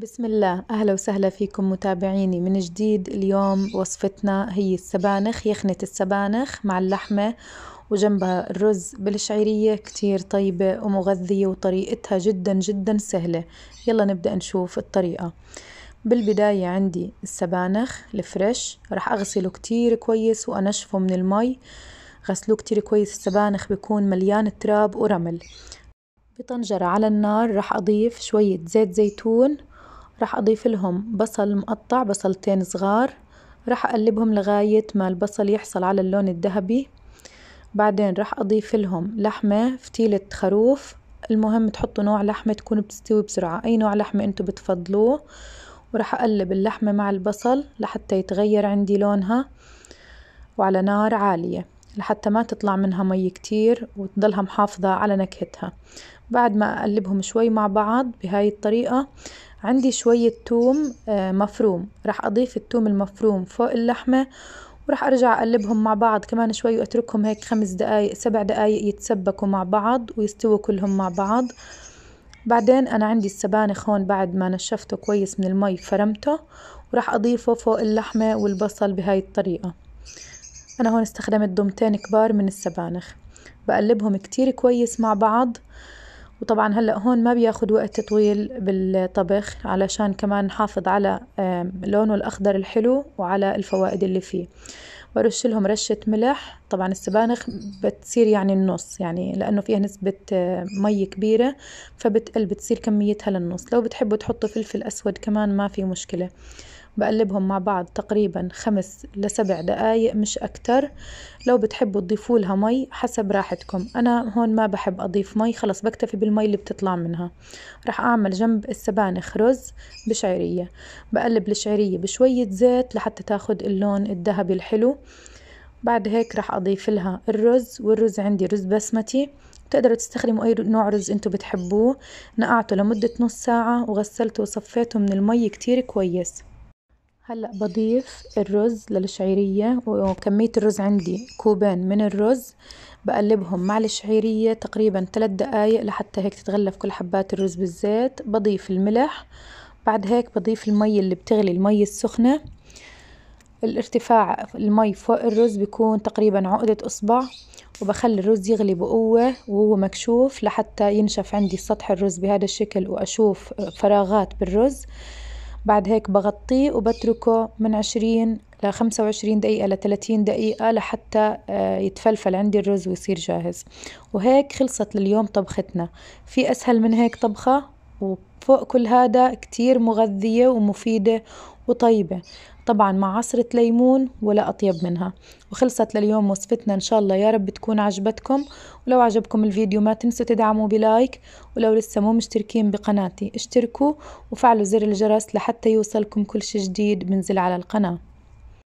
بسم الله أهلا وسهلا فيكم متابعيني من جديد اليوم وصفتنا هي السبانخ يخنة السبانخ مع اللحمة وجنبها الرز بالشعيرية كتير طيبة ومغذية وطريقتها جدا جدا سهلة يلا نبدأ نشوف الطريقة بالبداية عندي السبانخ الفريش رح أغسله كتير كويس وأنشفه من المي غسلوه كتير كويس السبانخ بيكون مليان تراب ورمل بطنجرة على النار رح أضيف شوية زيت زيتون راح أضيف لهم بصل مقطع بصلتين صغار راح أقلبهم لغاية ما البصل يحصل على اللون الذهبي بعدين راح أضيف لهم لحمة فتيلة خروف المهم تحطوا نوع لحمة تكون بتستوي بسرعة أي نوع لحمة أنتوا بتفضلوه وراح أقلب اللحمة مع البصل لحتى يتغير عندي لونها وعلى نار عالية لحتى ما تطلع منها مي كتير وتضلها محافظة على نكهتها بعد ما أقلبهم شوي مع بعض بهاي الطريقة عندي شوية توم آه، مفروم راح أضيف التوم المفروم فوق اللحمة وراح أرجع أقلبهم مع بعض كمان شوي وأتركهم هيك خمس دقايق سبع دقايق يتسبكوا مع بعض ويستووا كلهم مع بعض بعدين أنا عندي السبانخ هون بعد ما نشفته كويس من المي فرمته وراح أضيفه فوق اللحمة والبصل بهاي الطريقة أنا هون استخدمت دومتين كبار من السبانخ بقلبهم كتير كويس مع بعض وطبعا هلأ هون ما بياخد وقت طويل بالطبخ علشان كمان نحافظ على لونه الأخضر الحلو وعلى الفوائد اللي فيه برش لهم رشة ملح طبعا السبانخ بتصير يعني النص يعني لأنه فيها نسبة آه، مي كبيرة فبتقل بتصير كميتها للنص لو بتحبوا تحطوا فلفل أسود كمان ما في مشكلة بقلبهم مع بعض تقريبا خمس لسبع دقايق مش أكتر لو بتحبوا تضيفوا لها مي حسب راحتكم أنا هون ما بحب أضيف مي خلص بكتفي بالمي اللي بتطلع منها راح أعمل جنب السبانخ رز بشعيرية بقلب الشعيرية بشوية زيت لحتى تاخد اللون الذهبي الحلو بعد هيك راح أضيف لها الرز والرز عندي رز بسمتي بتقدروا تستخدموا أي نوع رز أنتوا بتحبوه نقعته لمدة نص ساعة وغسلته وصفيته من المي كتير كويس هلأ بضيف الرز للشعيرية وكمية الرز عندي كوبين من الرز بقلبهم مع الشعيرية تقريبا ثلاث دقايق لحتى هيك تتغلف كل حبات الرز بالزيت بضيف الملح بعد هيك بضيف المي اللي بتغلي المي السخنة الارتفاع المي فوق الرز بيكون تقريبا عقدة اصبع وبخلي الرز يغلي بقوة وهو مكشوف لحتى ينشف عندي سطح الرز بهذا الشكل واشوف فراغات بالرز بعد هيك بغطيه وبتركه من عشرين لخمسة وعشرين دقيقة لتلاتين دقيقة لحتى آه، يتفلفل عندي الرز ويصير جاهز وهيك خلصت لليوم طبختنا في أسهل من هيك طبخة وفوق كل هذا كتير مغذية ومفيدة وطيبة طبعا مع عصرة ليمون ولا أطيب منها وخلصت لليوم وصفتنا إن شاء الله يا رب تكون عجبتكم ولو عجبكم الفيديو ما تنسوا تدعموا بلايك ولو لسه مو مشتركين بقناتي اشتركوا وفعلوا زر الجرس لحتى يوصلكم كل شي جديد بنزل على القناة